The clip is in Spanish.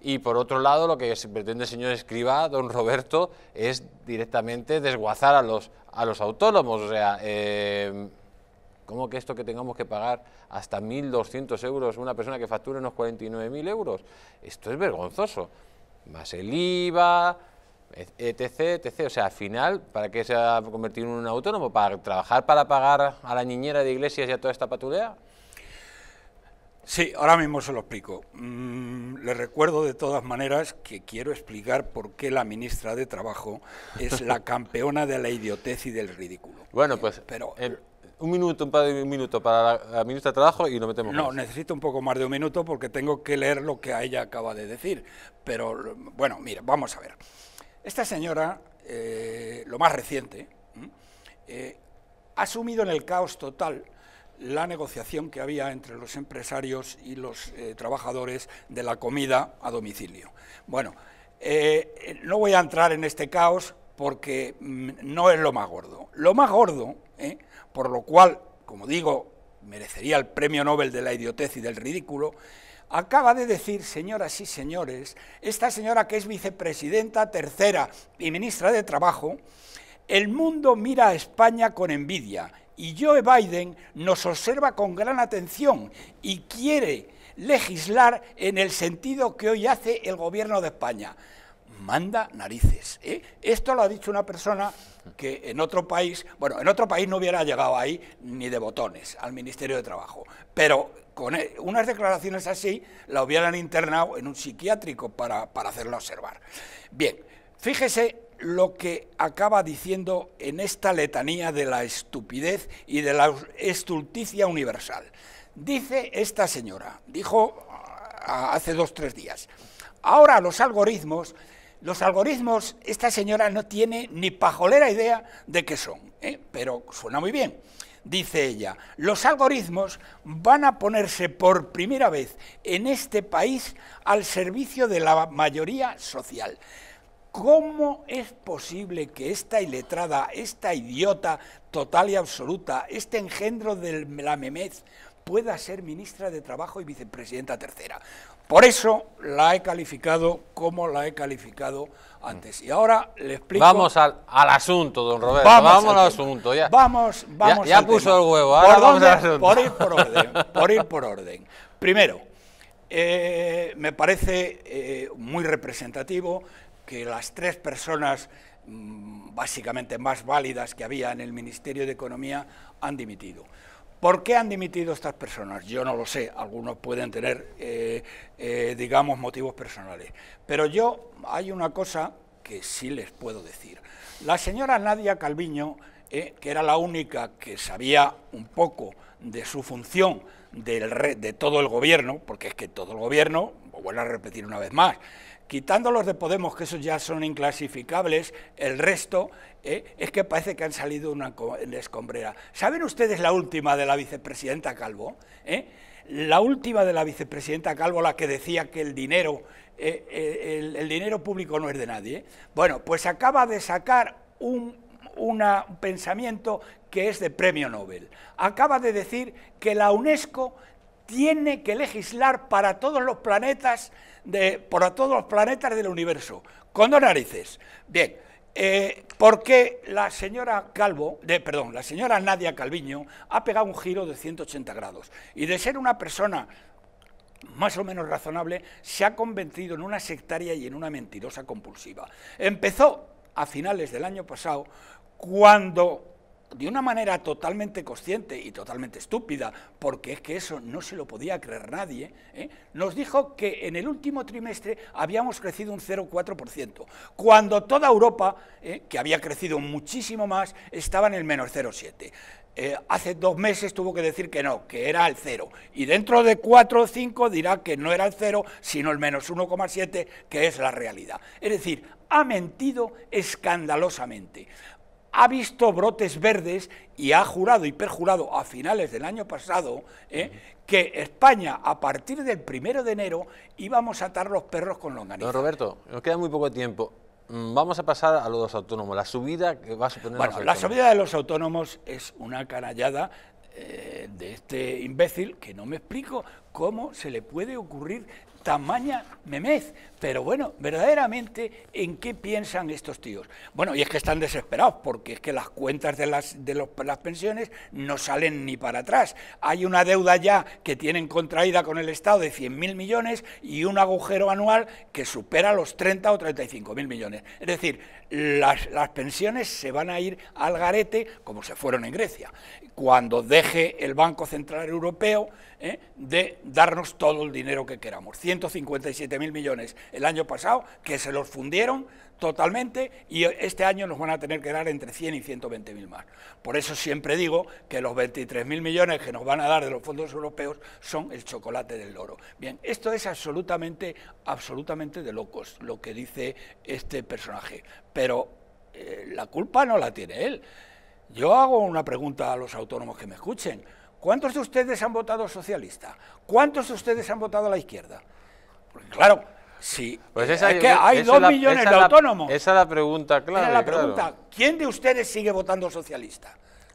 y por otro lado lo que pretende el señor Escriba, don Roberto, es directamente desguazar a los, autónomos, o sea, eh, ¿Cómo que esto que tengamos que pagar hasta 1.200 euros una persona que factura unos 49.000 euros? Esto es vergonzoso. Más el IVA, etc, etc. O sea, al final, ¿para qué se ha convertido en un autónomo? ¿Para trabajar para pagar a la niñera de iglesias y a toda esta patulea? Sí, ahora mismo se lo explico. Mm, le recuerdo de todas maneras que quiero explicar por qué la ministra de Trabajo es la campeona de la idiotez y del ridículo. Bueno, eh, pues pero, eh, un, minuto, un minuto para la, ministra de Trabajo y lo metemos. No, necesito un poco más de un minuto porque tengo que leer lo que a ella acaba de decir. Pero bueno, mira, vamos a ver. Esta señora, eh, lo más reciente, ha sumido en el caos total la negociación que había entre los empresarios y los eh, trabajadores de la comida a domicilio. Bueno, eh, no voy a entrar en este caos porque mm, no es lo más gordo. Lo más gordo, eh, por lo cual, como digo, merecería el premio Nobel de la idiotez y del ridículo, acaba de decir, señoras y señores, esta señora que es vicepresidenta tercera y ministra de Trabajo, el mundo mira a España con envidia y Joe Biden nos observa con gran atención y quiere legislar en el sentido que hoy hace el gobierno de España. Manda narices. ¿eh? Esto lo ha dicho una persona que en otro país, bueno, en otro país no hubiera llegado ahí ni de botones al Ministerio de Trabajo, pero con e, unas declaraciones así la hubieran internado en un psiquiátrico para, para hacerla observar. Bien, fíjese lo que acaba diciendo en esta letanía de la estupidez y de la estulticia universal. Dice esta señora, dijo ah, hace dos, tres días, ahora los algoritmos, los algoritmos, esta señora no tiene ni pajolera idea de qué son, ¿eh? pero suena muy bien. Dice ella, los algoritmos van a ponerse por primera vez en este país al servicio de la mayoría social. ¿Cómo es posible que esta iletrada, esta idiota total y absoluta, este engendro de la memez, pueda ser ministra de Trabajo y vicepresidenta tercera? Por eso la he calificado como la he calificado antes. Mm. Y ahora le explico. Vamos al, asunto, don Roberto. Vamos, al, asunto. Ya. Vamos, vamos. Ya, puso el huevo. Ahora ¿Por vamos ir por orden. Por ir por orden. Primero, eh, me parece eh, muy representativo que las tres personas mm, básicamente más válidas que había en el Ministerio de Economía han dimitido. ¿Por qué han dimitido estas personas? Yo no lo sé, algunos pueden tener, eh, eh, digamos, motivos personales. Pero yo hay una cosa que sí les puedo decir. La señora Nadia Calviño, eh, que era la única que sabía un poco de su función del de todo el gobierno, porque es que todo el gobierno a repetir una vez más, quitando los de Podemos, que esos ya son inclasificables, el resto ¿eh? es que parece que han salido una escombrera. ¿Saben ustedes la última de la vicepresidenta Calvo? ¿eh? La última de la vicepresidenta Calvo, la que decía que el dinero, eh, el, dinero público no es de nadie. Bueno, pues acaba de sacar un, un pensamiento que es de premio Nobel. Acaba de decir que la UNESCO tiene que legislar para todos los planetas de, para todos los planetas del universo. Con dos narices. Bien, eh, porque la señora Calvo, de, perdón, la señora Nadia Calviño ha pegado un giro de 180 grados. Y de ser una persona más o menos razonable, se ha convertido en una sectaria y en una mentirosa compulsiva. Empezó a finales del año pasado cuando de una manera totalmente consciente y totalmente estúpida, porque es que eso no se lo podía creer nadie, ¿eh? nos dijo que en el último trimestre habíamos crecido un 0,4%, cuando toda Europa, ¿eh? que había crecido muchísimo más, estaba en el menos 0,7%. Eh, hace dos meses tuvo que decir que no, que era el cero. Y dentro de cuatro o cinco dirá que no era el cero, sino el menos 1,7, que es la realidad. Es decir, ha mentido escandalosamente ha visto brotes verdes y ha jurado y perjurado a finales del año pasado ¿eh? que España, a partir del primero de enero, íbamos a atar los perros con longaniza. Don Roberto, nos queda muy poco tiempo. Mm, vamos a pasar a los autónomos, la subida que va a suponer... Bueno, la subida de los autónomos es una canallada eh, de este imbécil que no me explico cómo se le puede ocurrir tamaña memez. Pero bueno, verdaderamente, ¿en qué piensan estos tíos? Bueno, y es que están desesperados, porque es que las cuentas de las, de las pensiones no salen ni para atrás. Hay una deuda ya que tienen contraída con el Estado de 100.000 millones y un agujero anual que supera los 30 o 35.000 millones. Es decir, las, pensiones se van a ir al garete como se fueron en Grecia. Cuando deje el Banco Central Europeo ¿eh? de darnos todo el dinero que queramos. 157 mil millones el año pasado, que se los fundieron totalmente y este año nos van a tener que dar entre 100 y 120 mil más. Por eso siempre digo que los 23 mil millones que nos van a dar de los fondos europeos son el chocolate del oro. Bien, esto es absolutamente, absolutamente de locos lo que dice este personaje, pero eh, la culpa no la tiene él. Yo hago una pregunta a los autónomos que me escuchen. ¿Cuántos de ustedes han votado socialista? ¿Cuántos de ustedes han votado a la izquierda? Porque, claro, sí. hay dos millones de autónomos. esa es la pregunta Esa es la pregunta. ¿Quién de ustedes sigue votando socialista?